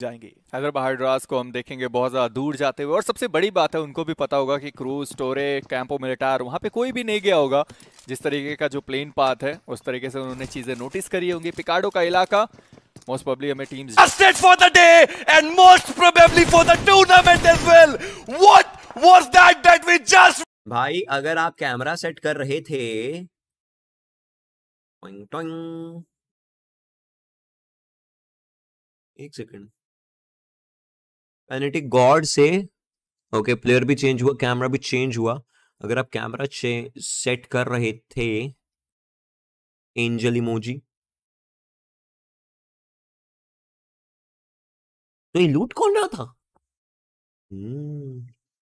जाएंगे बाहर ड्रास को हम देखेंगे बहुत ज़्यादा दूर जाते हुए और सबसे बड़ी बात है उनको भी पता होगा कि क्रूज स्टोरे कैंपो मिलिटार वहाँ पे कोई भी नहीं गया होगा जिस तरीके का जो प्लेन पाथ है उस तरीके से उन्होंने चीज़ें नोटिस करी होंगी पिकाडो का इलाका most probably our mean teams tested for the day and most probably for the tournament as well. What was that that we just भाई अगर आप कैमरा सेट कर रहे थे ping ping ek second एनएटी गॉड से ओके okay, प्लेयर भी चेंज हुआ कैमरा भी चेंज हुआ अगर आप कैमरा सेट कर रहे थे एंजल इमोजी तो ये लूट कौन रहा था hmm.